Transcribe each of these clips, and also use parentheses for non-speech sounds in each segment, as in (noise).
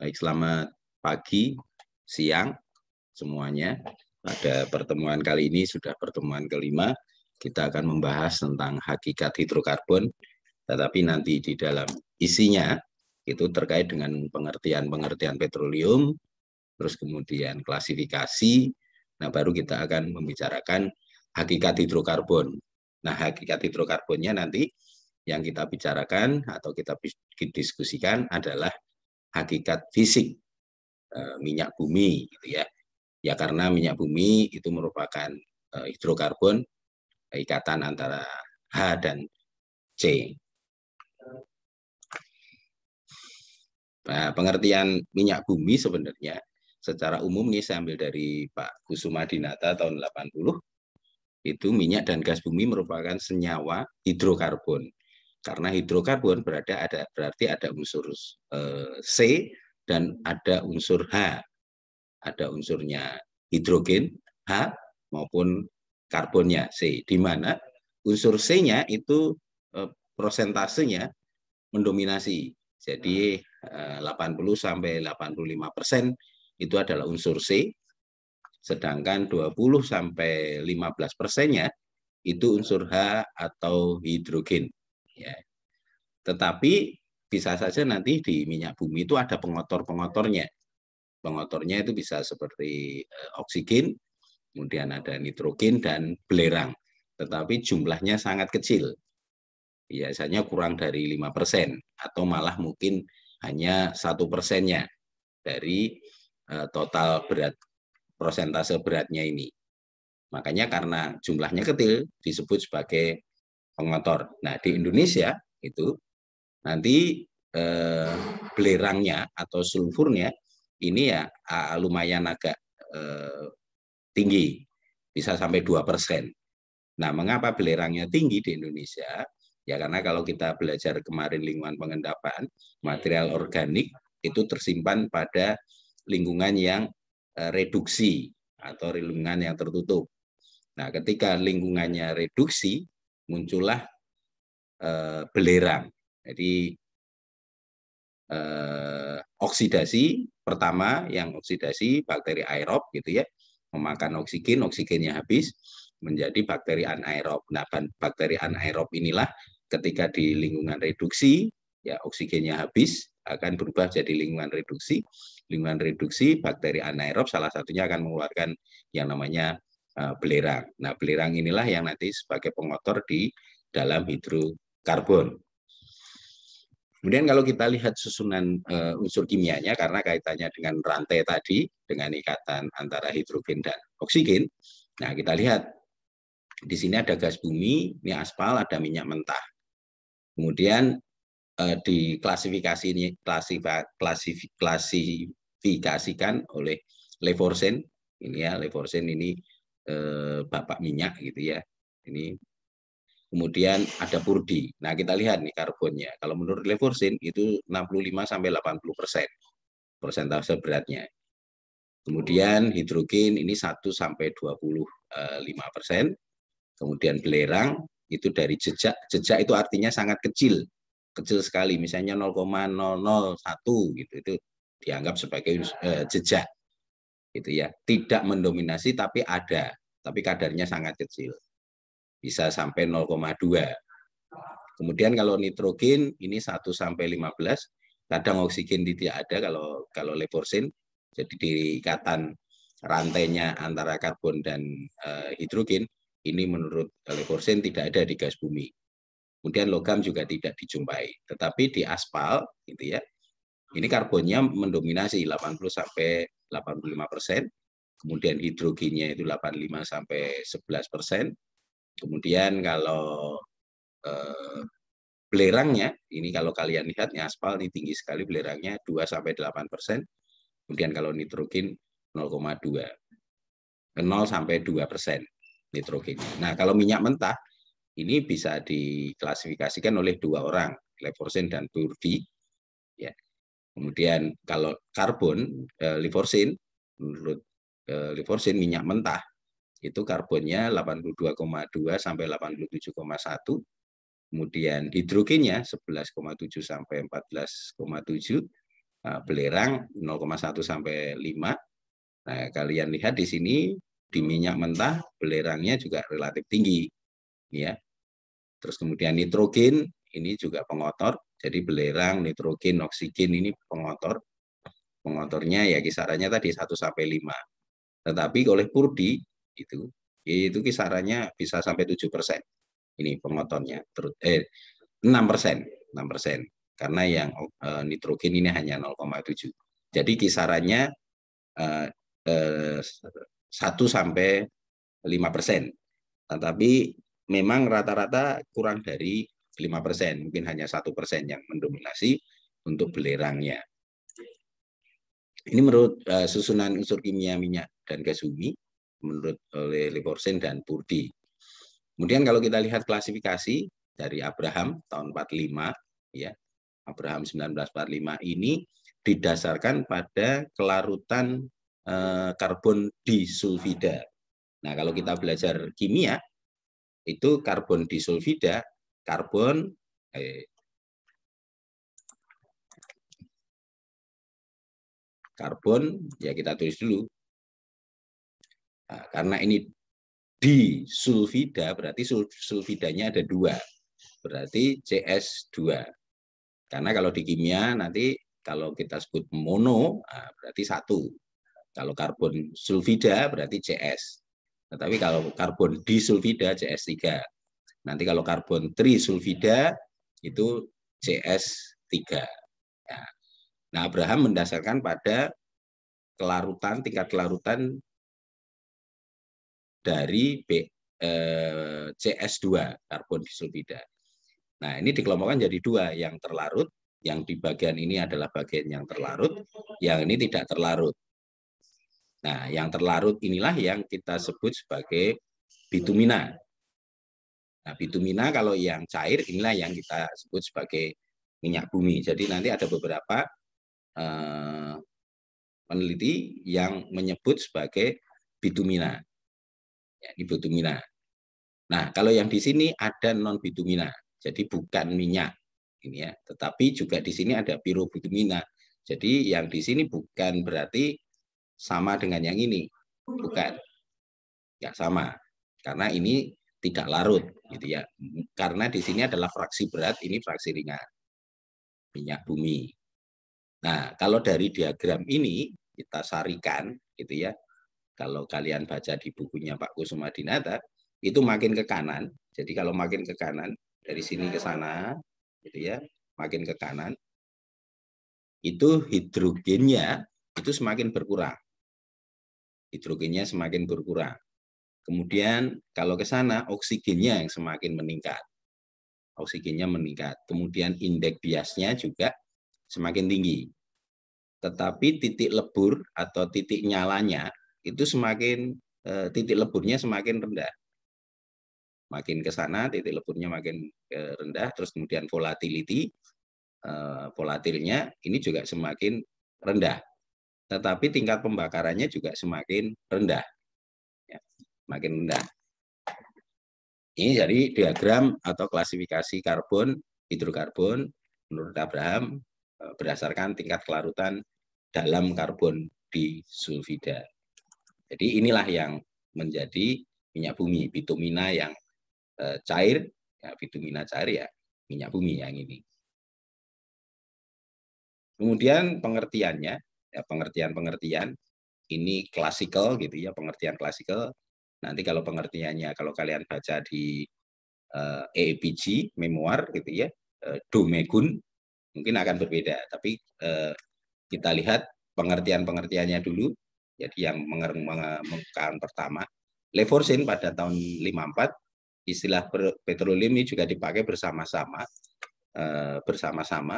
Baik, selamat pagi, siang semuanya. Pada pertemuan kali ini sudah pertemuan kelima, kita akan membahas tentang hakikat hidrokarbon, tetapi nanti di dalam isinya itu terkait dengan pengertian-pengertian petroleum, terus kemudian klasifikasi. Nah, baru kita akan membicarakan hakikat hidrokarbon. Nah, hakikat hidrokarbonnya nanti yang kita bicarakan atau kita diskusikan adalah hakikat fisik eh, minyak bumi gitu ya. Ya karena minyak bumi itu merupakan eh, hidrokarbon eh, ikatan antara H dan C. Nah, pengertian minyak bumi sebenarnya secara umum nih saya ambil dari Pak Kusuma Dinata tahun 80 itu minyak dan gas bumi merupakan senyawa hidrokarbon karena hidrokarbon berada ada berarti ada unsur eh, C dan ada unsur H. Ada unsurnya hidrogen H maupun karbonnya C. Di mana unsur C-nya itu eh, prosentasenya mendominasi. Jadi 80 eh, sampai 85 persen itu adalah unsur C, sedangkan 20 sampai 15 persennya itu unsur H atau hidrogen. Ya. Tetapi bisa saja nanti di minyak bumi itu ada pengotor-pengotornya. Pengotornya itu bisa seperti eh, oksigen, kemudian ada nitrogen dan belerang. Tetapi jumlahnya sangat kecil. Biasanya kurang dari 5% atau malah mungkin hanya satu persennya dari eh, total berat persentase beratnya ini. Makanya karena jumlahnya kecil disebut sebagai pengotor. Nah, di Indonesia itu nanti eh, belerangnya atau sulfurnya ini ya ah, lumayan agak eh, tinggi, bisa sampai dua persen. Nah, mengapa belerangnya tinggi di Indonesia? Ya karena kalau kita belajar kemarin lingkungan pengendapan, material organik itu tersimpan pada lingkungan yang eh, reduksi atau lingkungan yang tertutup. Nah, ketika lingkungannya reduksi, muncullah eh, belerang. Jadi eh, oksidasi pertama yang oksidasi bakteri aerob gitu ya memakan oksigen, oksigennya habis menjadi bakteri anaerob. Nah, bakteri anaerob inilah ketika di lingkungan reduksi ya oksigennya habis akan berubah jadi lingkungan reduksi. Lingkungan reduksi bakteri anaerob salah satunya akan mengeluarkan yang namanya Eh, belerang. Nah, belerang inilah yang nanti sebagai pengotor di dalam hidrokarbon. Kemudian kalau kita lihat susunan eh, unsur kimianya karena kaitannya dengan rantai tadi dengan ikatan antara hidrogen dan oksigen. Nah, kita lihat di sini ada gas bumi, ini aspal, ada minyak mentah. Kemudian eh, di klasifikasi klasif, klasifikasikan oleh Levorsen ini ya Levorsen ini eh, bapak minyak gitu ya. Ini kemudian ada purdi. Nah, kita lihat nih karbonnya. Kalau menurut Levorsin itu 65 sampai 80 persen persentase beratnya. Kemudian hidrogen ini 1 sampai 25 persen. Kemudian belerang itu dari jejak. Jejak itu artinya sangat kecil, kecil sekali. Misalnya 0,001 gitu itu dianggap sebagai eh, jejak, gitu ya. Tidak mendominasi tapi ada tapi kadarnya sangat kecil. Bisa sampai 0,2. Kemudian kalau nitrogen ini 1 sampai 15, kadang oksigen tidak ada kalau kalau leporsin. Jadi di ikatan rantainya antara karbon dan e, hidrogen ini menurut leporsin tidak ada di gas bumi. Kemudian logam juga tidak dijumpai. Tetapi di aspal gitu ya. Ini karbonnya mendominasi 80 sampai 85 persen, kemudian hidrogennya itu 85 sampai 11 persen. Kemudian kalau eh, belerangnya, ini kalau kalian lihat ya aspal ini tinggi sekali belerangnya 2 sampai 8 persen. Kemudian kalau nitrogen 0,2 0 sampai 2 persen nitrogen. Nah kalau minyak mentah ini bisa diklasifikasikan oleh dua orang, Levorsin dan Purdi. Ya. Kemudian kalau karbon, eh, menurut liporsin minyak mentah itu karbonnya 82,2 sampai 87,1 kemudian hidrogennya 11,7 sampai 14,7 nah, belerang 0,1 sampai 5 nah kalian lihat di sini di minyak mentah belerangnya juga relatif tinggi ya terus kemudian nitrogen ini juga pengotor jadi belerang nitrogen oksigen ini pengotor pengotornya ya kisarannya tadi 1 sampai 5 tetapi oleh Purdi itu itu kisarannya bisa sampai tujuh persen. Ini terus eh, 6 persen, 6 persen. Karena yang eh, nitrogen ini hanya 0,7. Jadi kisarannya eh, eh, 1 sampai lima persen. Tetapi memang rata-rata kurang dari lima persen, mungkin hanya satu persen yang mendominasi untuk belerangnya. Ini menurut uh, susunan unsur kimia minyak dan gas bumi menurut oleh Leporsen dan Purdi. Kemudian kalau kita lihat klasifikasi dari Abraham tahun 45 ya. Abraham 1945 ini didasarkan pada kelarutan uh, karbon disulfida. Nah, kalau kita belajar kimia itu karbon disulfida, karbon eh, karbon ya kita tulis dulu. Nah, karena ini di sulfida berarti sulfidanya ada dua. Berarti CS2. Karena kalau di kimia nanti kalau kita sebut mono nah, berarti satu. Kalau karbon sulfida berarti CS. Tetapi kalau karbon disulfida CS3. Nanti kalau karbon trisulfida itu CS3. Nah, Nah, Abraham mendasarkan pada kelarutan tingkat kelarutan dari B, eh, CS2 karbon disulfida. Nah, ini dikelompokkan jadi dua, yang terlarut, yang di bagian ini adalah bagian yang terlarut, yang ini tidak terlarut. Nah, yang terlarut inilah yang kita sebut sebagai bitumina. Nah, bitumina kalau yang cair inilah yang kita sebut sebagai minyak bumi. Jadi nanti ada beberapa Eh, peneliti yang menyebut sebagai bitumina. Ya, ini bitumina. Nah, kalau yang di sini ada non bitumina, jadi bukan minyak ini ya, tetapi juga di sini ada pirobitumina, Jadi yang di sini bukan berarti sama dengan yang ini, bukan. Ya sama, karena ini tidak larut gitu ya. Karena di sini adalah fraksi berat, ini fraksi ringan. Minyak bumi. Nah, kalau dari diagram ini kita sarikan gitu ya. Kalau kalian baca di bukunya Pak Kusuma Dinata, itu makin ke kanan. Jadi kalau makin ke kanan dari sini ke sana gitu ya, makin ke kanan itu hidrogennya itu semakin berkurang. Hidrogennya semakin berkurang. Kemudian kalau ke sana oksigennya yang semakin meningkat. Oksigennya meningkat. Kemudian indeks biasnya juga semakin tinggi. Tetapi titik lebur atau titik nyalanya itu semakin eh, titik leburnya semakin rendah. Makin ke sana titik leburnya makin eh, rendah, terus kemudian volatility eh, volatilnya ini juga semakin rendah. Tetapi tingkat pembakarannya juga semakin rendah. Ya, makin rendah. Ini jadi diagram atau klasifikasi karbon, hidrokarbon menurut Abraham Eh, berdasarkan tingkat kelarutan dalam karbon di sulfida. Jadi inilah yang menjadi minyak bumi, bitumina yang eh, cair, ya bitumina cair ya minyak bumi yang ini. Kemudian pengertiannya, ya pengertian-pengertian ini klasikal gitu ya, pengertian klasikal. Nanti kalau pengertiannya kalau kalian baca di uh, memoir gitu ya, uh, Domegun mungkin akan berbeda. Tapi eh, kita lihat pengertian-pengertiannya dulu. Jadi yang mengemukakan pertama, Levorsin pada tahun 54 istilah petroleum ini juga dipakai bersama-sama eh, bersama-sama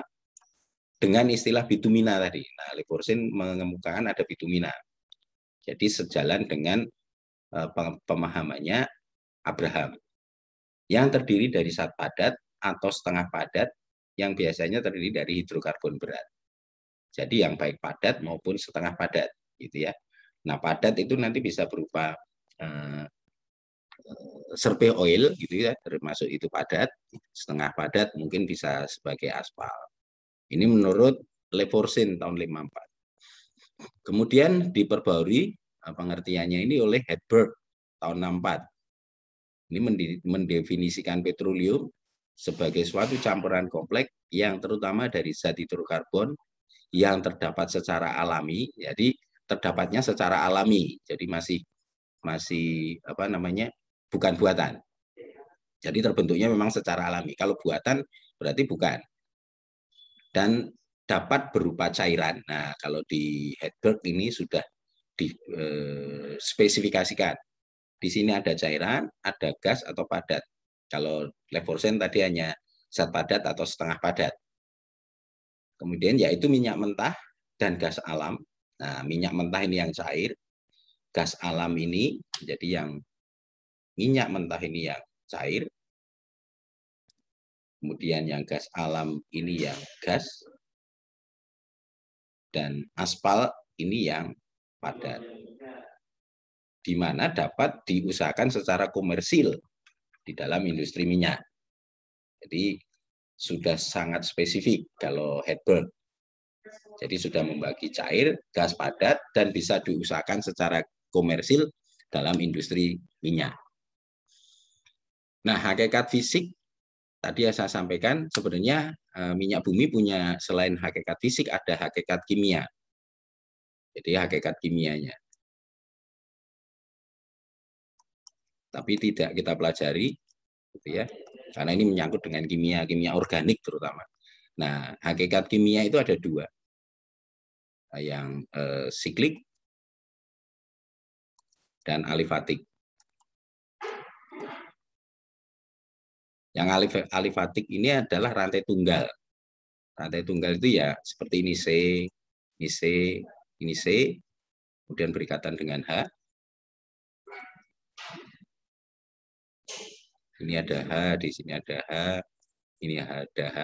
dengan istilah bitumina tadi. Nah, Levorsin mengemukakan ada bitumina. Jadi sejalan dengan eh, pemahamannya Abraham yang terdiri dari saat padat atau setengah padat yang biasanya terdiri dari hidrokarbon berat. Jadi yang baik padat maupun setengah padat, gitu ya. Nah padat itu nanti bisa berupa eh, eh serpe oil, gitu ya, termasuk itu padat, setengah padat mungkin bisa sebagai aspal. Ini menurut Levorsin tahun 54. Kemudian diperbarui eh, pengertiannya ini oleh Hedberg tahun 64. Ini mendefinisikan petroleum sebagai suatu campuran kompleks yang terutama dari zat hidrokarbon yang terdapat secara alami. Jadi terdapatnya secara alami. Jadi masih masih apa namanya? bukan buatan. Jadi terbentuknya memang secara alami. Kalau buatan berarti bukan. Dan dapat berupa cairan. Nah, kalau di Hedberg ini sudah dispesifikasikan. Eh, di sini ada cairan, ada gas atau padat. Kalau leporsen tadi hanya zat padat atau setengah padat. Kemudian yaitu minyak mentah dan gas alam. Nah, minyak mentah ini yang cair, gas alam ini jadi yang minyak mentah ini yang cair. Kemudian yang gas alam ini yang gas dan aspal ini yang padat di mana dapat diusahakan secara komersil di dalam industri minyak. Jadi sudah sangat spesifik kalau headburn. Jadi sudah membagi cair, gas padat, dan bisa diusahakan secara komersil dalam industri minyak. Nah, hakikat fisik tadi yang saya sampaikan sebenarnya eh, minyak bumi punya selain hakikat fisik ada hakikat kimia. Jadi hakikat kimianya. tapi tidak kita pelajari gitu ya karena ini menyangkut dengan kimia kimia organik terutama nah hakikat kimia itu ada dua yang eh, siklik dan alifatik yang alif alifatik ini adalah rantai tunggal rantai tunggal itu ya seperti ini C ini C ini C kemudian berikatan dengan H Ini ada H, di sini ada H, ini ada H.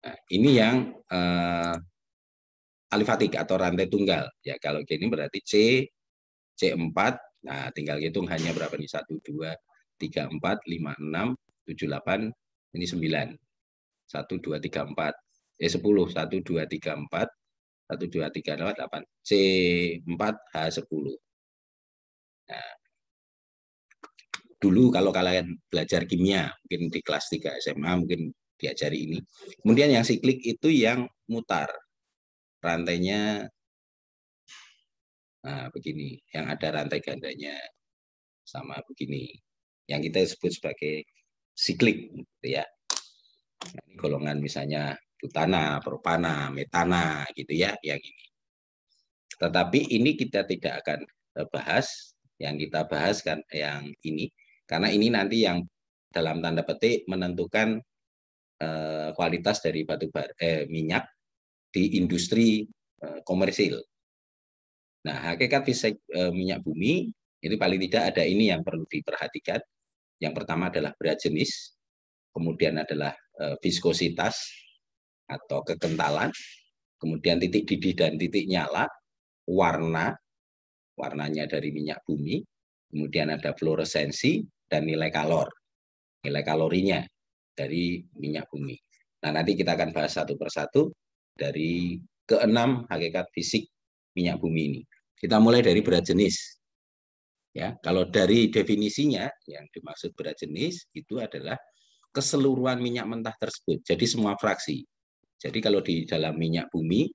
Nah, ini yang eh, alifatik atau rantai tunggal. Ya, kalau gini berarti C, C4. Nah, tinggal hitung hanya berapa nih? 1, 2, 3, 4, 5, 6, 7, 8, ini 9. 1, 2, 3, 4. Eh, 10. 1, 2, 3, 4, 1, 2, 3, 4, 8. C4, H10. Nah, dulu kalau kalian belajar kimia, mungkin di kelas 3 SMA, mungkin diajari ini. Kemudian yang siklik itu yang mutar. Rantainya nah, begini, yang ada rantai gandanya sama begini. Yang kita sebut sebagai siklik. Gitu ya. Nah, ini golongan misalnya butana, propana, metana gitu ya yang ini. Tetapi ini kita tidak akan eh, bahas, yang kita bahas kan yang ini karena ini nanti yang dalam tanda petik menentukan eh, kualitas dari batu bara, eh, minyak di industri eh, komersil. Nah, hakikat fisik eh, minyak bumi itu paling tidak ada ini yang perlu diperhatikan. Yang pertama adalah berat jenis, kemudian adalah eh, viskositas, atau kekentalan, kemudian titik didih dan titik nyala, warna, warnanya dari minyak bumi, kemudian ada fluoresensi dan nilai kalor, nilai kalorinya dari minyak bumi. Nah nanti kita akan bahas satu persatu dari keenam hakikat fisik minyak bumi ini. Kita mulai dari berat jenis. Ya, kalau dari definisinya yang dimaksud berat jenis itu adalah keseluruhan minyak mentah tersebut. Jadi semua fraksi, jadi kalau di dalam minyak bumi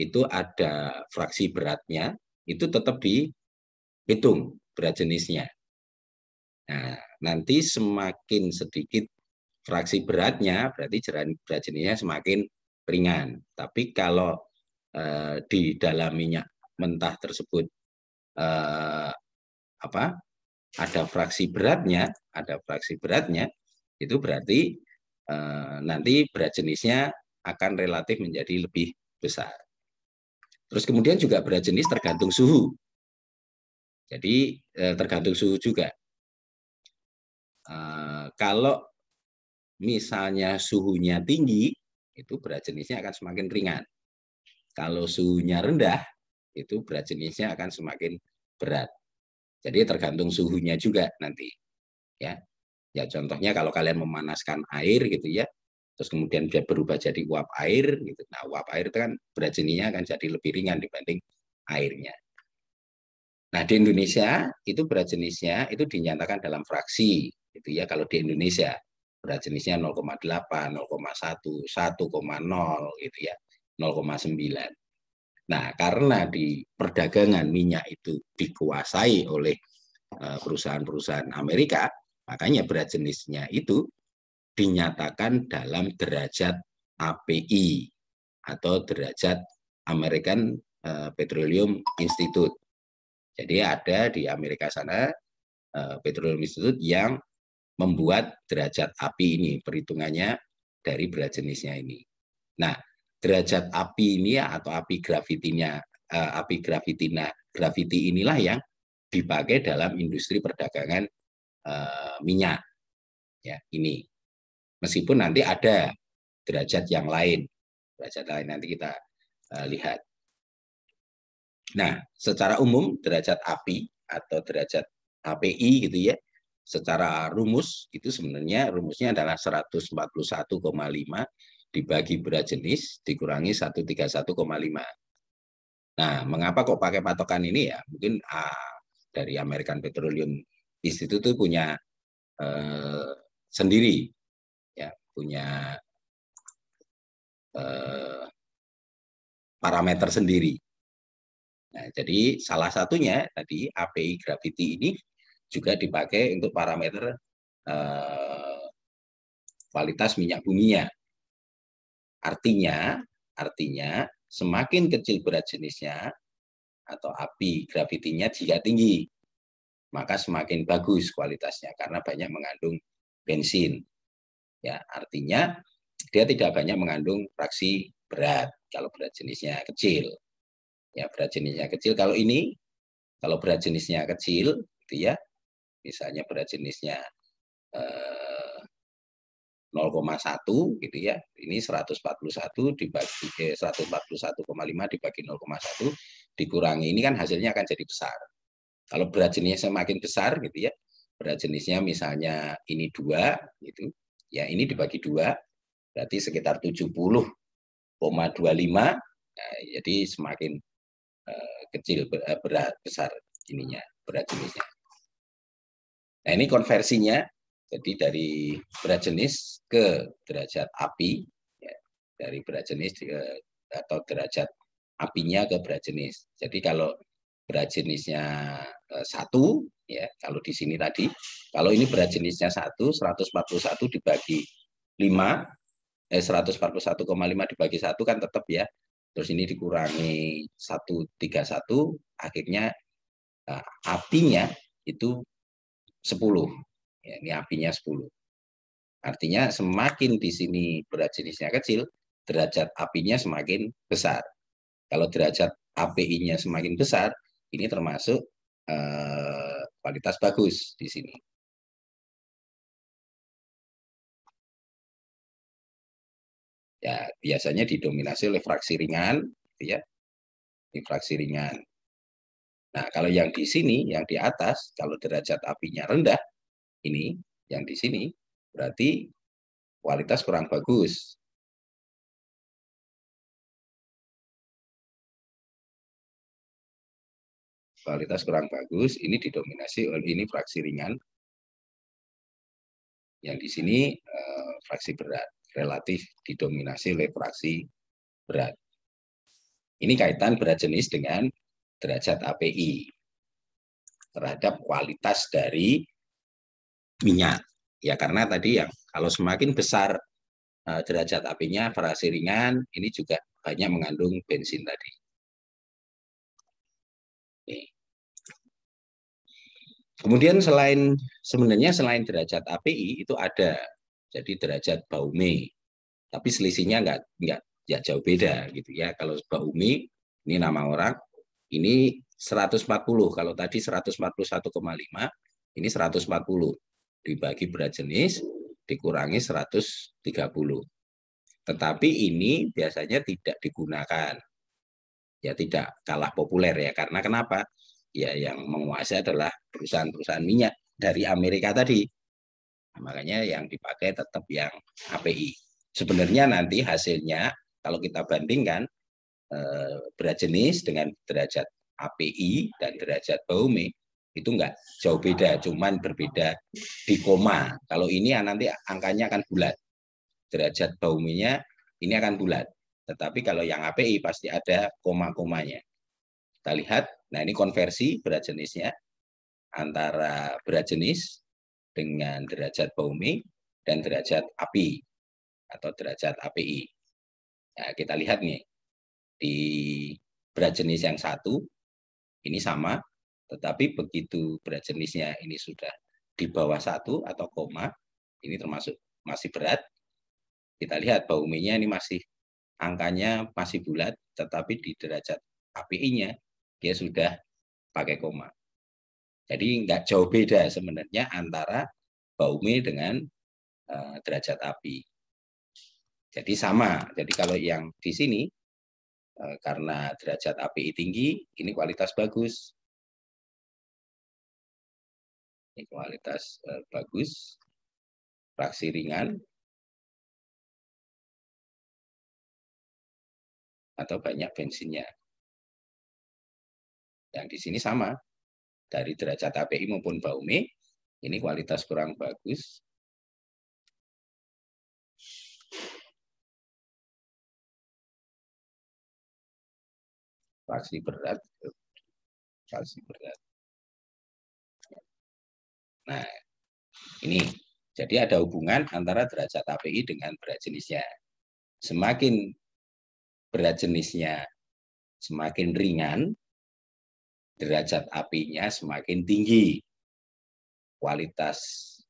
itu ada fraksi beratnya, itu tetap dihitung berat jenisnya. Nah, nanti semakin sedikit fraksi beratnya, berarti berat jenisnya semakin ringan. Tapi kalau eh, di dalam minyak mentah tersebut eh, apa ada fraksi beratnya, ada fraksi beratnya, itu berarti eh, nanti berat jenisnya akan relatif menjadi lebih besar. Terus kemudian juga berat jenis tergantung suhu. Jadi eh, tergantung suhu juga. Eh, kalau misalnya suhunya tinggi, itu berat jenisnya akan semakin ringan. Kalau suhunya rendah, itu berat jenisnya akan semakin berat. Jadi tergantung suhunya juga nanti. Ya. Ya contohnya kalau kalian memanaskan air gitu ya, terus kemudian dia berubah jadi uap air gitu. Nah, uap air itu kan berat jenisnya akan jadi lebih ringan dibanding airnya. Nah, di Indonesia itu berat jenisnya itu dinyatakan dalam fraksi gitu ya kalau di Indonesia berat jenisnya 0,8, 0,1, 1,0 gitu ya, 0,9. Nah, karena di perdagangan minyak itu dikuasai oleh eh, perusahaan-perusahaan Amerika, makanya berat jenisnya itu dinyatakan dalam derajat API atau derajat American eh, Petroleum Institute. Jadi ada di Amerika sana eh, Petroleum Institute yang membuat derajat api ini, perhitungannya dari berat jenisnya ini. Nah, derajat api ini atau api grafitinya, eh, api grafitina, grafiti inilah yang dipakai dalam industri perdagangan minyak. Ya, ini. Meskipun nanti ada derajat yang lain, derajat lain nanti kita uh, lihat. Nah, secara umum derajat api atau derajat API gitu ya, secara rumus itu sebenarnya rumusnya adalah 141,5 dibagi berat jenis dikurangi 131,5. Nah, mengapa kok pakai patokan ini ya? Mungkin ah, dari American Petroleum Institute itu punya eh, sendiri punya eh, parameter sendiri. Nah, jadi salah satunya tadi API Gravity ini juga dipakai untuk parameter eh, kualitas minyak buminya. Artinya, artinya semakin kecil berat jenisnya atau api gravitinya jika tinggi, maka semakin bagus kualitasnya karena banyak mengandung bensin ya artinya dia tidak banyak mengandung fraksi berat kalau berat jenisnya kecil ya berat jenisnya kecil kalau ini kalau berat jenisnya kecil gitu ya misalnya berat jenisnya eh, 0,1 gitu ya ini 141 dibagi eh, 141,5 dibagi 0,1 dikurangi ini kan hasilnya akan jadi besar kalau berat jenisnya semakin besar gitu ya berat jenisnya misalnya ini dua gitu ya ini dibagi dua berarti sekitar 70,25 nah, jadi semakin eh, kecil eh, berat besar ininya berat jenisnya nah ini konversinya jadi dari berat jenis ke derajat api ya, dari berat jenis ke, eh, atau derajat apinya ke berat jenis jadi kalau berat jenisnya Eh, satu ya kalau di sini tadi kalau ini berat jenisnya satu 141 dibagi 5 eh 141,5 dibagi satu kan tetap ya terus ini dikurangi 131 akhirnya eh, apinya itu 10 ya, ini apinya 10 artinya semakin di sini berat jenisnya kecil derajat apinya semakin besar kalau derajat API-nya semakin besar ini termasuk Eh, kualitas bagus di sini. Ya, biasanya didominasi oleh fraksi ringan, gitu ya. fraksi ringan. Nah, kalau yang di sini, yang di atas, kalau derajat apinya rendah, ini, yang di sini, berarti kualitas kurang bagus. kualitas kurang bagus, ini didominasi oleh ini fraksi ringan. Yang di sini eh, fraksi berat relatif didominasi oleh fraksi berat. Ini kaitan berat jenis dengan derajat API terhadap kualitas dari minyak. Ya karena tadi yang kalau semakin besar eh, derajat apinya, fraksi ringan, ini juga banyak mengandung bensin tadi. Kemudian selain sebenarnya selain derajat API itu ada jadi derajat Baumi, tapi selisihnya nggak nggak ya jauh beda gitu ya. Kalau Baumi ini nama orang, ini 140 kalau tadi 141,5 ini 140 dibagi berat jenis dikurangi 130. Tetapi ini biasanya tidak digunakan. Ya tidak kalah populer ya karena kenapa? ya yang menguasai adalah perusahaan-perusahaan minyak dari Amerika tadi. Nah, makanya yang dipakai tetap yang API. Sebenarnya nanti hasilnya kalau kita bandingkan eh, berat jenis dengan derajat API dan derajat Baume itu enggak jauh beda, cuman berbeda di koma. Kalau ini nanti angkanya akan bulat. Derajat Baume-nya ini akan bulat. Tetapi kalau yang API pasti ada koma-komanya. Kita lihat Nah, ini konversi berat jenisnya antara berat jenis dengan derajat Baumi dan derajat api atau derajat API. Nah, kita lihat nih di berat jenis yang satu ini sama, tetapi begitu berat jenisnya ini sudah di bawah satu atau koma, ini termasuk masih berat. Kita lihat bauminya ini masih angkanya masih bulat, tetapi di derajat API-nya dia sudah pakai koma. Jadi nggak jauh beda sebenarnya antara Baume dengan uh, derajat api. Jadi sama. Jadi kalau yang di sini uh, karena derajat api tinggi, ini kualitas bagus. Ini kualitas uh, bagus, fraksi ringan, atau banyak bensinnya yang di sini sama dari derajat API maupun Baume ini kualitas kurang bagus pasti berat pasti berat nah ini jadi ada hubungan antara derajat API dengan berat jenisnya. Semakin berat jenisnya semakin ringan, derajat apinya semakin tinggi. Kualitas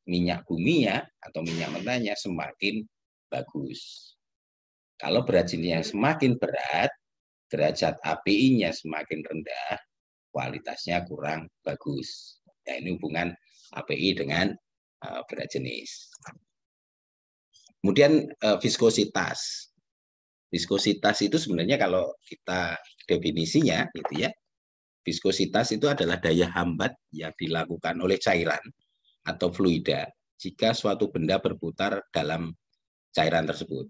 minyak buminya atau minyak mentahnya semakin bagus. Kalau berat yang semakin berat, derajat API-nya semakin rendah, kualitasnya kurang bagus. Nah, ini hubungan API dengan uh, berat jenis. Kemudian eh, viskositas. Viskositas itu sebenarnya kalau kita definisinya gitu ya, Viskositas itu adalah daya hambat yang dilakukan oleh cairan atau fluida jika suatu benda berputar dalam cairan tersebut.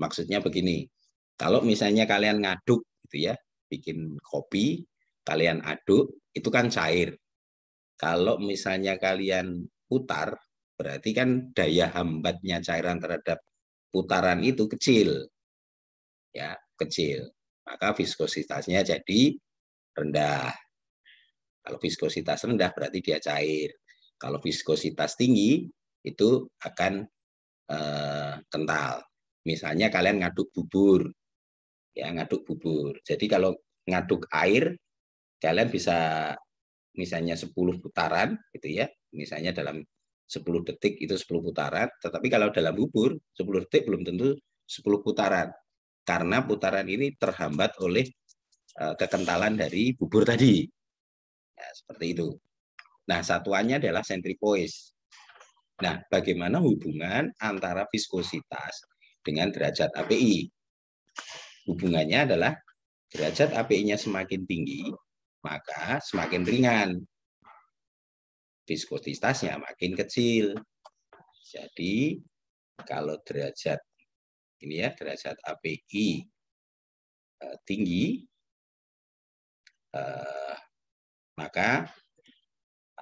Maksudnya begini, kalau misalnya kalian ngaduk gitu ya, bikin kopi, kalian aduk, itu kan cair. Kalau misalnya kalian putar, berarti kan daya hambatnya cairan terhadap putaran itu kecil. Ya, kecil. Maka viskositasnya jadi rendah. Kalau viskositas rendah berarti dia cair. Kalau viskositas tinggi itu akan eh, kental. Misalnya kalian ngaduk bubur, ya ngaduk bubur. Jadi kalau ngaduk air, kalian bisa misalnya 10 putaran, gitu ya. Misalnya dalam 10 detik itu 10 putaran, tetapi kalau dalam bubur 10 detik belum tentu 10 putaran. Karena putaran ini terhambat oleh Eh, kekentalan dari bubur tadi. Ya, seperti itu. Nah, satuannya adalah sentripoise. Nah, bagaimana hubungan antara viskositas dengan derajat API? Hubungannya adalah derajat API-nya semakin tinggi, maka semakin ringan. Viskositasnya makin kecil. Jadi, kalau derajat ini ya derajat API eh, tinggi, eh, maka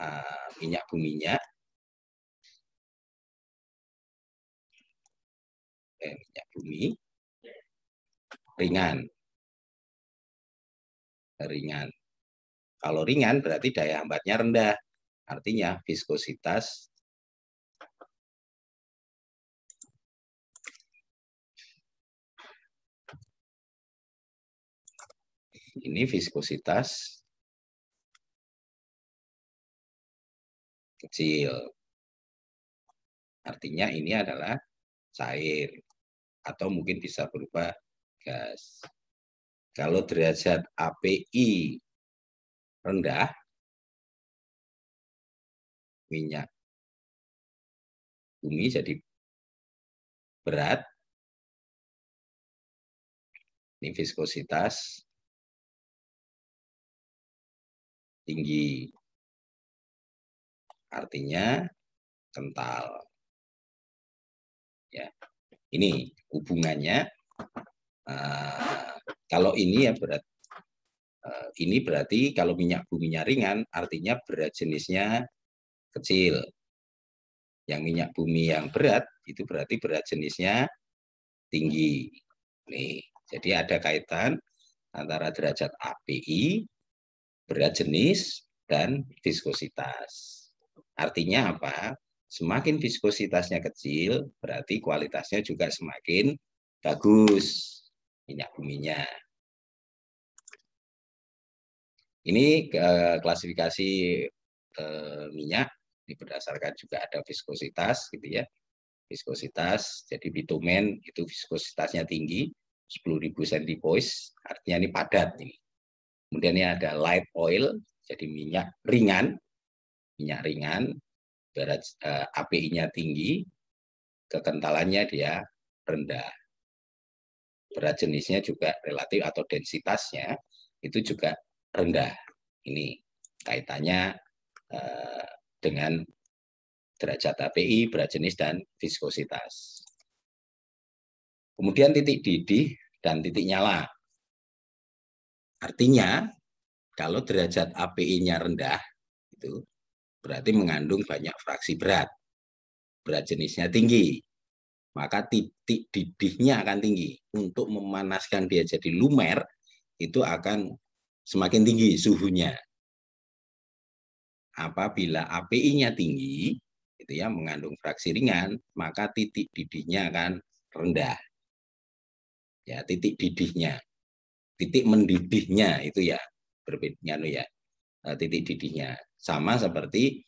eh, minyak buminya eh, minyak bumi ringan ringan kalau ringan berarti daya hambatnya rendah artinya viskositas ini viskositas kecil. Artinya ini adalah cair atau mungkin bisa berupa gas. Kalau derajat API rendah, minyak bumi jadi berat, ini viskositas tinggi. Artinya kental. Ya. Ini hubungannya uh, kalau ini ya berat uh, ini berarti kalau minyak buminya ringan artinya berat jenisnya kecil. Yang minyak bumi yang berat itu berarti berat jenisnya tinggi. Nih, jadi ada kaitan antara derajat API berat jenis, dan viskositas. Artinya apa? Semakin viskositasnya kecil, berarti kualitasnya juga semakin bagus minyak buminya. Ini eh, klasifikasi eh, minyak ini berdasarkan juga ada viskositas gitu ya. Viskositas, jadi bitumen itu viskositasnya tinggi, 10.000 centipoise, artinya ini padat ini. Kemudian ini ada light oil, jadi minyak ringan, minyak ringan, berat eh, API-nya tinggi, kekentalannya dia rendah. Berat jenisnya juga relatif atau densitasnya itu juga rendah. Ini kaitannya eh, dengan derajat API, berat jenis, dan viskositas. Kemudian titik didih dan titik nyala. Artinya, kalau derajat API-nya rendah, itu berarti mengandung banyak fraksi berat. Berat jenisnya tinggi. Maka titik didihnya akan tinggi. Untuk memanaskan dia jadi lumer, itu akan semakin tinggi suhunya. Apabila API-nya tinggi, itu ya mengandung fraksi ringan, maka titik didihnya akan rendah. Ya, titik didihnya titik mendidihnya itu ya berbeda ya eh, titik didihnya sama seperti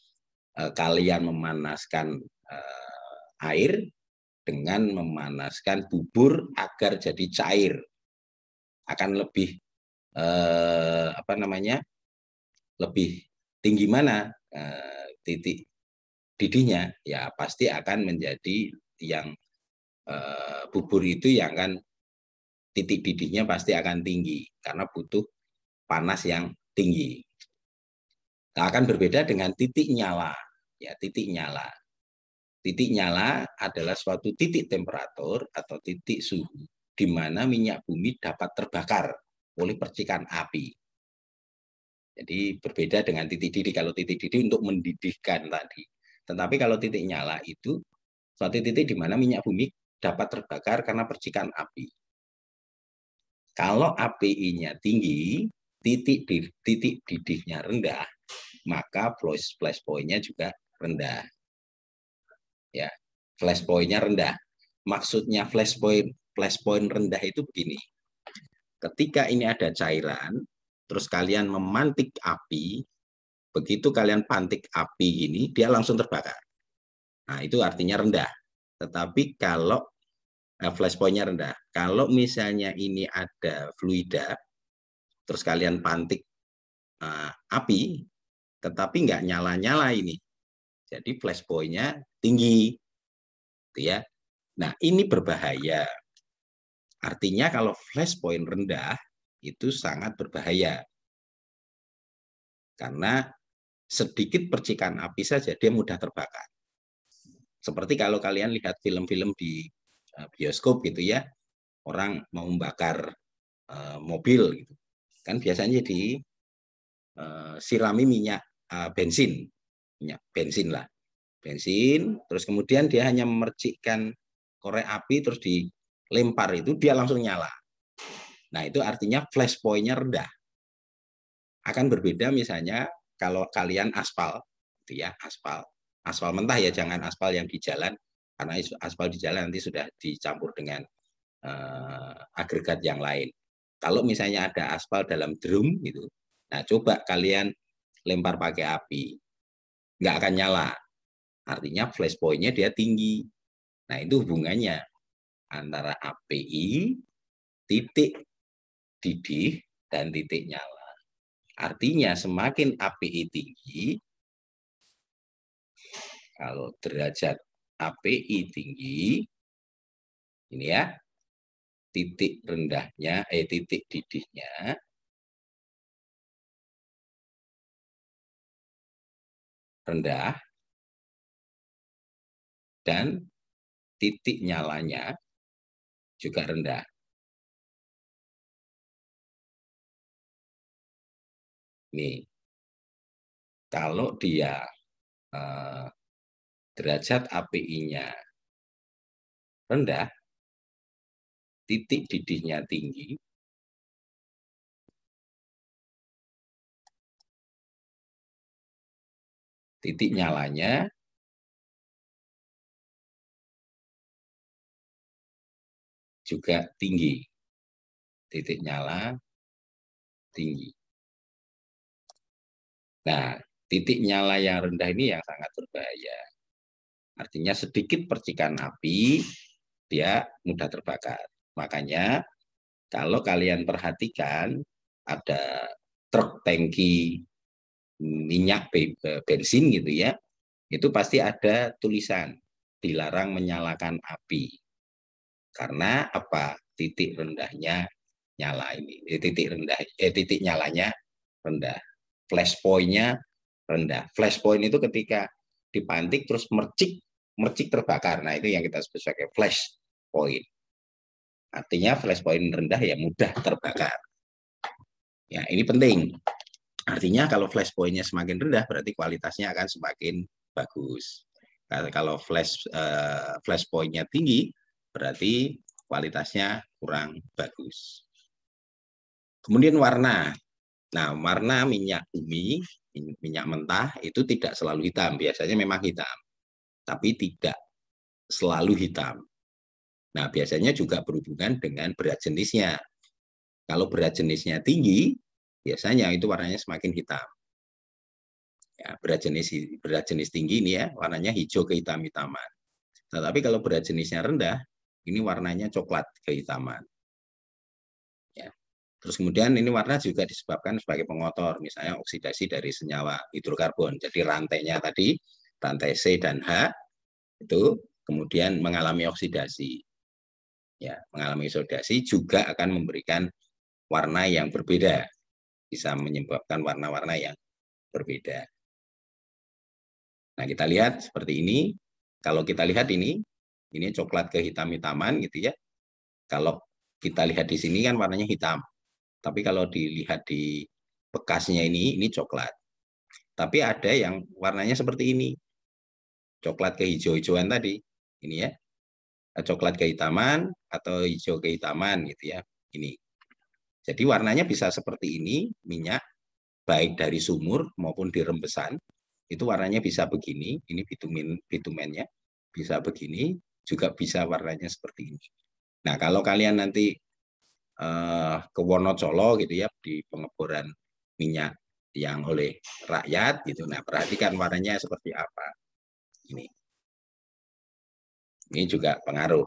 eh, kalian memanaskan eh, air dengan memanaskan bubur agar jadi cair akan lebih apa namanya lebih tinggi mana titik didihnya ya pasti akan menjadi yang bubur itu yang akan titik didihnya pasti akan tinggi karena butuh panas yang tinggi. Nah, akan berbeda dengan titik nyala. Ya, titik nyala. Titik nyala adalah suatu titik temperatur atau titik suhu di mana minyak bumi dapat terbakar oleh percikan api. Jadi berbeda dengan titik didih. Kalau titik didih untuk mendidihkan tadi. Tetapi kalau titik nyala itu suatu titik di mana minyak bumi dapat terbakar karena percikan api. Kalau API-nya tinggi, titik titik didihnya rendah, maka flash point-nya juga rendah. Ya, flash point-nya rendah. Maksudnya flash point flash point rendah itu begini. Ketika ini ada cairan, terus kalian memantik api, begitu kalian pantik api ini, dia langsung terbakar. Nah, itu artinya rendah. Tetapi kalau Nah, flashpointnya rendah. Kalau misalnya ini ada fluida, terus kalian pantik uh, api, tetapi nggak nyala-nyala ini. Jadi flashpointnya tinggi. Gitu ya. Nah, ini berbahaya. Artinya kalau flashpoint rendah, itu sangat berbahaya. Karena sedikit percikan api saja, dia mudah terbakar. Seperti kalau kalian lihat film-film di Eh, bioskop gitu ya orang mau membakar uh, mobil gitu kan biasanya di uh, sirami minyak uh, bensin minyak bensin lah bensin terus kemudian dia hanya memercikkan korek api terus dilempar itu dia langsung nyala nah itu artinya flash pointnya rendah akan berbeda misalnya kalau kalian aspal gitu ya aspal aspal mentah ya jangan aspal yang di jalan karena aspal di jalan nanti sudah dicampur dengan uh, agregat yang lain. Kalau misalnya ada aspal dalam drum gitu, nah coba kalian lempar pakai api, nggak akan nyala. Artinya flash pointnya dia tinggi. Nah itu hubungannya antara API titik didih dan titik nyala. Artinya semakin API tinggi, kalau derajat API tinggi, ini ya, titik rendahnya, eh titik didihnya, rendah, dan titik nyalanya juga rendah. Nih, kalau dia eh, derajat API-nya rendah, titik didihnya tinggi, titik nyalanya juga tinggi. Titik nyala tinggi. Nah, titik nyala yang rendah ini yang sangat berbahaya. Artinya sedikit percikan api, dia mudah terbakar. Makanya kalau kalian perhatikan ada truk tangki mm, minyak bensin gitu ya, itu pasti ada tulisan dilarang menyalakan api. Karena apa? Titik rendahnya nyala ini. Eh, titik rendah eh titik nyalanya rendah. flash nya rendah. Flashpoint itu ketika dipantik terus mercik mercik terbakar. Nah, itu yang kita sebut sebagai flash point. Artinya flash point rendah ya mudah terbakar. Ya, ini penting. Artinya kalau flash point-nya semakin rendah berarti kualitasnya akan semakin bagus. Nah, kalau flash uh, flash point-nya tinggi berarti kualitasnya kurang bagus. Kemudian warna. Nah, warna minyak bumi, minyak mentah itu tidak selalu hitam, biasanya memang hitam tapi tidak selalu hitam. Nah, biasanya juga berhubungan dengan berat jenisnya. Kalau berat jenisnya tinggi, biasanya itu warnanya semakin hitam. Ya, berat jenis berat jenis tinggi ini ya, warnanya hijau kehitam-hitaman. Nah, tapi kalau berat jenisnya rendah, ini warnanya coklat kehitaman. Ya. Terus kemudian ini warna juga disebabkan sebagai pengotor, misalnya oksidasi dari senyawa hidrokarbon. Jadi rantainya tadi rantai C dan H itu kemudian mengalami oksidasi. Ya, mengalami oksidasi juga akan memberikan warna yang berbeda. Bisa menyebabkan warna-warna yang berbeda. Nah, kita lihat seperti ini. Kalau kita lihat ini, ini coklat kehitam-hitaman gitu ya. Kalau kita lihat di sini kan warnanya hitam. Tapi kalau dilihat di bekasnya ini, ini coklat. Tapi ada yang warnanya seperti ini coklat kehijau-hijauan tadi ini ya nah, coklat kehitaman atau hijau kehitaman gitu ya ini jadi warnanya bisa seperti ini minyak baik dari sumur maupun di rembesan itu warnanya bisa begini ini bitumen bitumennya bisa begini juga bisa warnanya seperti ini nah kalau kalian nanti eh, ke Wonocolo gitu ya di pengeboran minyak yang oleh rakyat gitu nah perhatikan warnanya seperti apa ini. Ini juga pengaruh.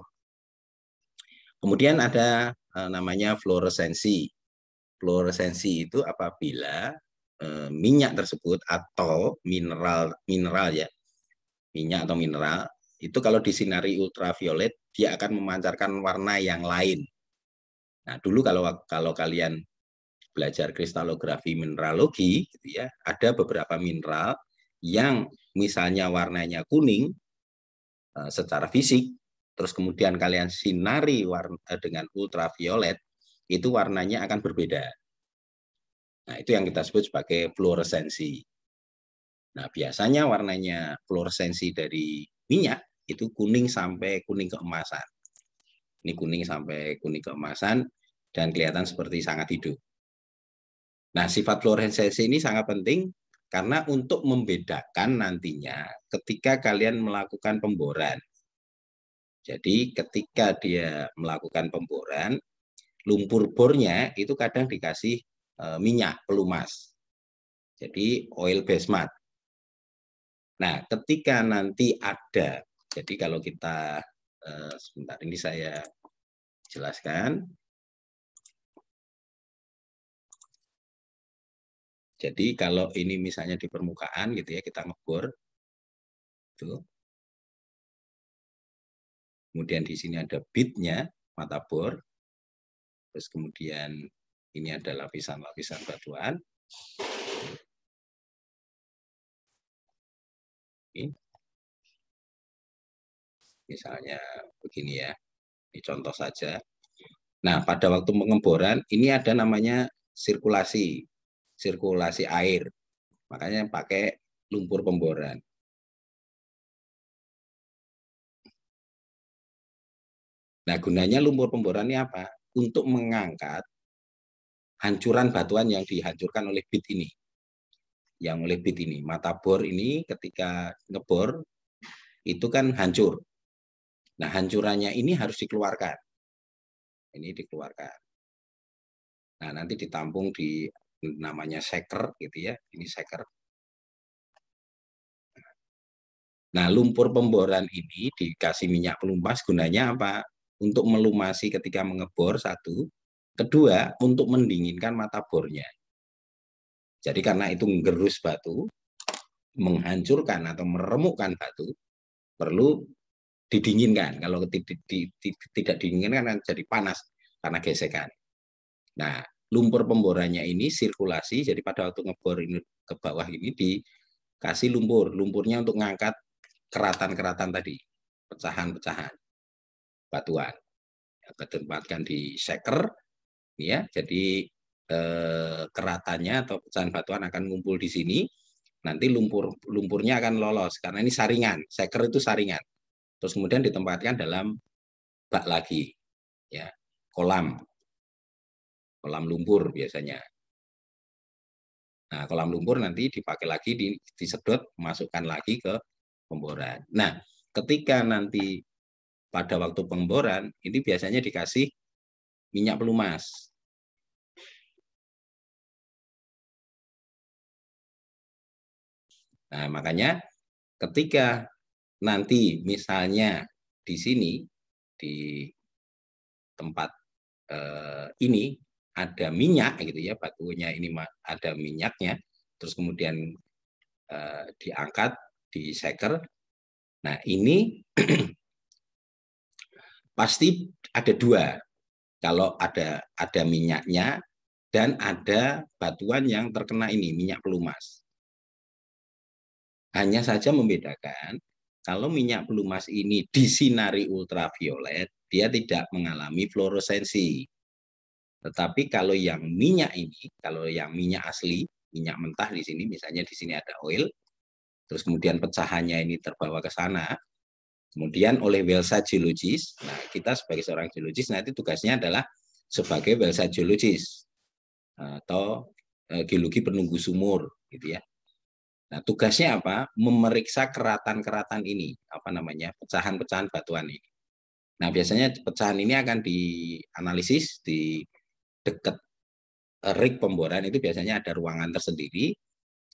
Kemudian ada eh, namanya fluoresensi. Fluoresensi itu apabila eh, minyak tersebut atau mineral mineral ya minyak atau mineral itu kalau disinari ultraviolet dia akan memancarkan warna yang lain. Nah dulu kalau kalau kalian belajar kristalografi mineralogi gitu ya ada beberapa mineral yang misalnya warnanya kuning eh, secara fisik, terus kemudian kalian sinari warna eh, dengan ultraviolet, itu warnanya akan berbeda. Nah, itu yang kita sebut sebagai fluoresensi. Nah, biasanya warnanya fluoresensi dari minyak itu kuning sampai kuning keemasan. Ini kuning sampai kuning keemasan dan kelihatan seperti sangat hidup. Nah, sifat fluoresensi ini sangat penting karena untuk membedakan nantinya ketika kalian melakukan pemboran. Jadi ketika dia melakukan pemboran, lumpur bornya itu kadang dikasih eh, minyak pelumas. Jadi oil base mat. Nah, ketika nanti ada, jadi kalau kita eh, sebentar ini saya jelaskan. Jadi kalau ini misalnya di permukaan gitu ya kita ngebor itu. Kemudian di sini ada bitnya mata bor. Terus kemudian ini ada lapisan-lapisan batuan. Misalnya begini ya. Ini contoh saja. Nah, pada waktu pengemboran ini ada namanya sirkulasi sirkulasi air. Makanya pakai lumpur pemboran. Nah, gunanya lumpur pemboran ini apa? Untuk mengangkat hancuran batuan yang dihancurkan oleh bit ini. Yang oleh bit ini, mata bor ini ketika ngebor itu kan hancur. Nah, hancurannya ini harus dikeluarkan. Ini dikeluarkan. Nah, nanti ditampung di namanya seker gitu ya ini seker nah lumpur pemboran ini dikasih minyak pelumas gunanya apa untuk melumasi ketika mengebor satu kedua untuk mendinginkan mata bornya jadi karena itu menggerus batu menghancurkan atau meremukkan batu perlu didinginkan kalau tidak didinginkan kan jadi panas karena gesekan nah lumpur pemborannya ini sirkulasi, jadi pada waktu ngebor ini ke bawah ini dikasih lumpur, lumpurnya untuk ngangkat keratan-keratan tadi, pecahan-pecahan batuan. Ya, ditempatkan di seker, ya, jadi eh, keratannya atau pecahan batuan akan ngumpul di sini. Nanti lumpur lumpurnya akan lolos karena ini saringan, seker itu saringan. Terus kemudian ditempatkan dalam bak lagi, ya kolam kolam lumpur biasanya. Nah, kolam lumpur nanti dipakai lagi, disedot, masukkan lagi ke pemboran. Nah, ketika nanti pada waktu pemboran, ini biasanya dikasih minyak pelumas. Nah, makanya ketika nanti misalnya di sini, di tempat eh, ini, ada minyak gitu ya batunya ini ada minyaknya terus kemudian uh, diangkat seker nah ini (clears throat) pasti ada dua kalau ada ada minyaknya dan ada batuan yang terkena ini minyak pelumas hanya saja membedakan kalau minyak pelumas ini disinari ultraviolet dia tidak mengalami fluoresensi tetapi kalau yang minyak ini, kalau yang minyak asli, minyak mentah di sini, misalnya di sini ada oil, terus kemudian pecahannya ini terbawa ke sana, kemudian oleh Welsa geologis, nah kita sebagai seorang geologis nanti tugasnya adalah sebagai Welsa geologis eh, atau eh, geologi penunggu sumur, gitu ya. Nah tugasnya apa? Memeriksa keratan-keratan ini, apa namanya pecahan-pecahan batuan ini. Nah biasanya pecahan ini akan dianalisis, di dekat eh, rig pemboran itu biasanya ada ruangan tersendiri.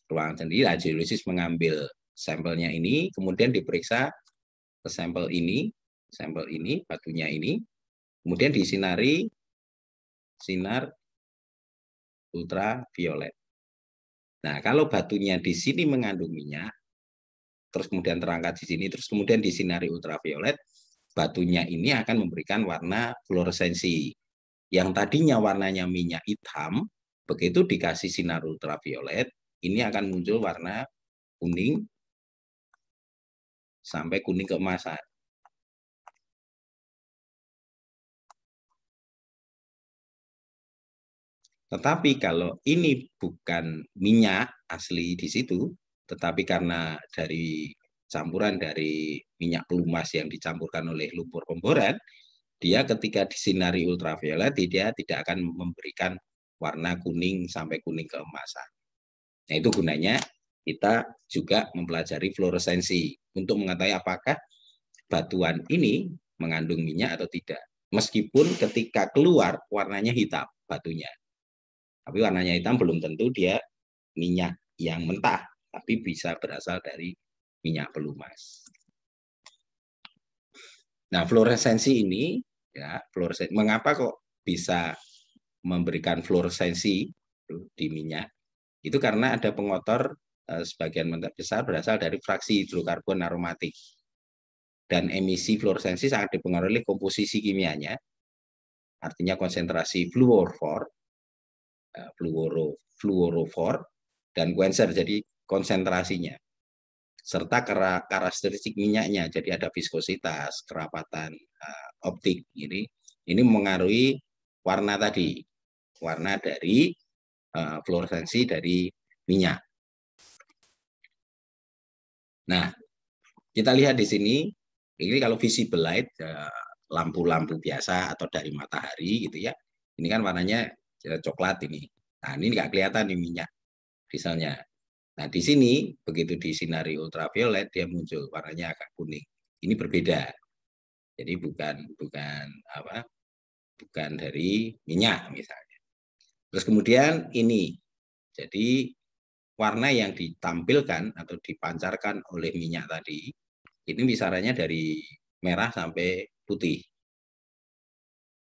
Ruangan sendiri, radiolosis nah, mengambil sampelnya ini, kemudian diperiksa ke sampel ini, sampel ini, batunya ini, kemudian disinari sinar ultraviolet. Nah, kalau batunya di sini mengandung minyak, terus kemudian terangkat di sini, terus kemudian disinari ultraviolet, batunya ini akan memberikan warna fluoresensi. Yang tadinya warnanya minyak hitam, begitu dikasih sinar ultraviolet, ini akan muncul warna kuning sampai kuning keemasan. Tetapi kalau ini bukan minyak asli di situ, tetapi karena dari campuran dari minyak pelumas yang dicampurkan oleh lumpur pemboran, dia ketika disinari ultraviolet dia tidak akan memberikan warna kuning sampai kuning keemasan. Nah, itu gunanya kita juga mempelajari fluoresensi untuk mengetahui apakah batuan ini mengandung minyak atau tidak. Meskipun ketika keluar warnanya hitam batunya. Tapi warnanya hitam belum tentu dia minyak yang mentah, tapi bisa berasal dari minyak pelumas. Nah, fluoresensi ini ya, fluoresen mengapa kok bisa memberikan fluoresensi di minyak? Itu karena ada pengotor eh, sebagian besar berasal dari fraksi hidrokarbon aromatik. Dan emisi fluoresensi sangat dipengaruhi komposisi kimianya. Artinya konsentrasi fluorofor, eh, fluoro, fluorofor dan quencher jadi konsentrasinya serta karakteristik minyaknya. Jadi ada viskositas, kerapatan eh, optik ini ini mengaruhi warna tadi, warna dari uh, eh, fluoresensi dari minyak. Nah, kita lihat di sini ini kalau visible light eh, lampu-lampu biasa atau dari matahari gitu ya. Ini kan warnanya coklat ini. Nah, ini nggak kelihatan di minyak misalnya. Nah, di sini begitu di sinari ultraviolet dia muncul warnanya agak kuning. Ini berbeda. Jadi bukan bukan apa? Bukan dari minyak misalnya. Terus kemudian ini. Jadi warna yang ditampilkan atau dipancarkan oleh minyak tadi ini misalnya dari merah sampai putih.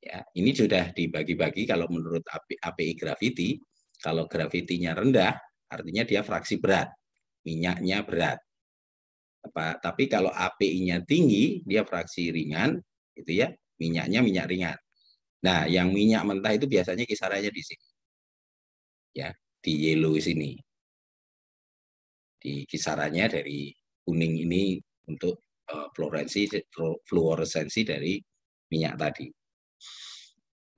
Ya, ini sudah dibagi-bagi kalau menurut API Gravity, kalau gravitinya rendah Artinya dia fraksi berat, minyaknya berat. tapi kalau API-nya tinggi, dia fraksi ringan, itu ya, minyaknya minyak ringan. Nah, yang minyak mentah itu biasanya kisarannya di sini. Ya, di yellow sini. Di kisarannya dari kuning ini untuk eh, fluoresensi dari minyak tadi.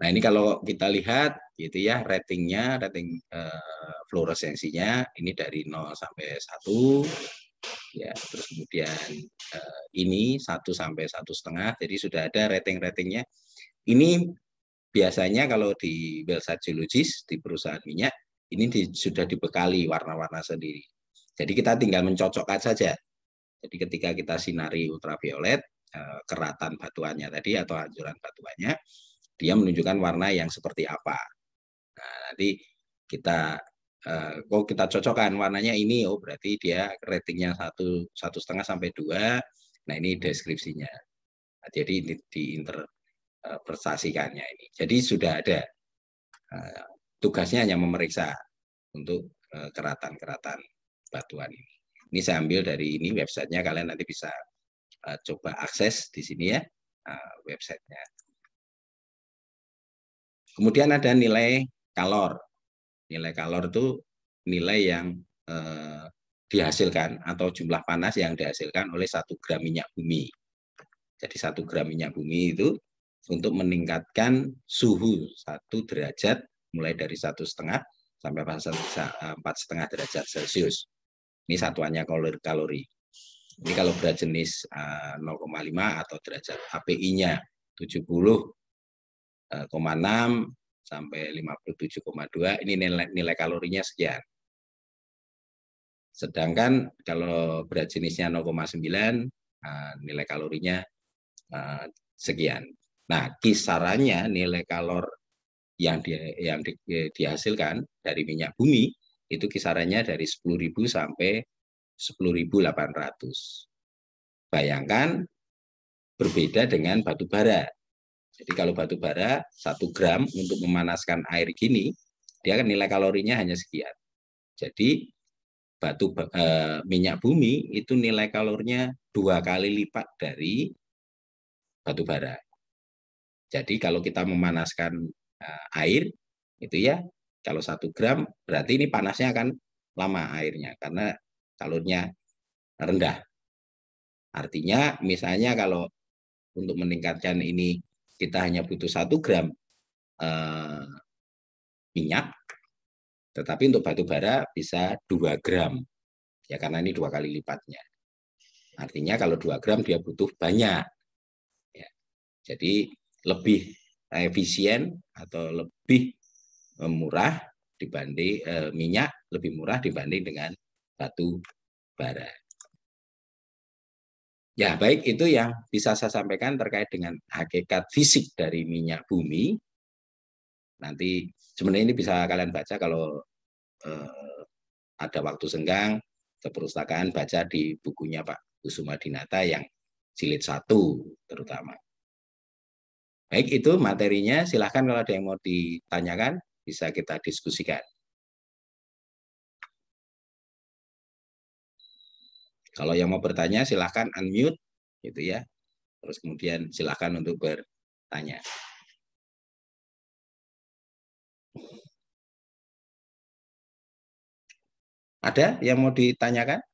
Nah ini kalau kita lihat gitu ya ratingnya, rating uh, eh, fluoresensinya ini dari 0 sampai 1 ya terus kemudian uh, ini 1 sampai satu setengah jadi sudah ada rating-ratingnya ini biasanya kalau di Belsat Geologis di perusahaan minyak ini di, sudah dibekali warna-warna sendiri jadi kita tinggal mencocokkan saja jadi ketika kita sinari ultraviolet eh, keratan batuannya tadi atau anjuran batuannya dia menunjukkan warna yang seperti apa. Nah, nanti kita eh, oh kita cocokkan warnanya ini oh berarti dia ratingnya satu satu setengah sampai dua. Nah ini deskripsinya. Nah, jadi di, diinterpretasikannya ini. Jadi sudah ada eh, tugasnya hanya memeriksa untuk eh, keratan-keratan batuan ini. Ini saya ambil dari ini websitenya kalian nanti bisa coba akses di sini ya websitenya. Kemudian ada nilai kalor. Nilai kalor itu nilai yang eh, dihasilkan atau jumlah panas yang dihasilkan oleh satu gram minyak bumi. Jadi satu gram minyak bumi itu untuk meningkatkan suhu satu derajat mulai dari satu setengah sampai eh, empat setengah derajat Celcius. Ini satuannya kalori. kalori. Ini kalau berat jenis 0,5 eh, atau derajat API-nya 70 57,6 eh, sampai 57,2 ini nilai nilai kalorinya sekian. Sedangkan kalau berat jenisnya 0,9 eh, nilai kalorinya eh, sekian. Nah, kisarannya nilai kalor yang di, yang di, dihasilkan dari minyak bumi itu kisarannya dari 10.000 sampai 10.800. Bayangkan berbeda dengan batu bara jadi kalau batu bara 1 gram untuk memanaskan air gini, dia kan nilai kalorinya hanya sekian. Jadi batu e, minyak bumi itu nilai kalorinya dua kali lipat dari batu bara. Jadi kalau kita memanaskan e, air itu ya kalau satu gram berarti ini panasnya akan lama airnya karena kalorinya rendah. Artinya misalnya kalau untuk meningkatkan ini kita hanya butuh satu gram eh, minyak, tetapi untuk batu bara bisa dua gram. Ya karena ini dua kali lipatnya. Artinya kalau dua gram dia butuh banyak. Ya. Jadi lebih efisien atau lebih eh, murah dibanding eh, minyak lebih murah dibanding dengan batu bara. Ya, baik itu yang bisa saya sampaikan terkait dengan hakikat fisik dari minyak bumi. Nanti sebenarnya ini bisa kalian baca kalau eh, ada waktu senggang ke perpustakaan baca di bukunya Pak Kusuma Dinata yang jilid satu terutama. Baik itu materinya, silahkan kalau ada yang mau ditanyakan bisa kita diskusikan. Kalau yang mau bertanya silahkan unmute gitu ya. Terus kemudian silahkan untuk bertanya. Ada yang mau ditanyakan?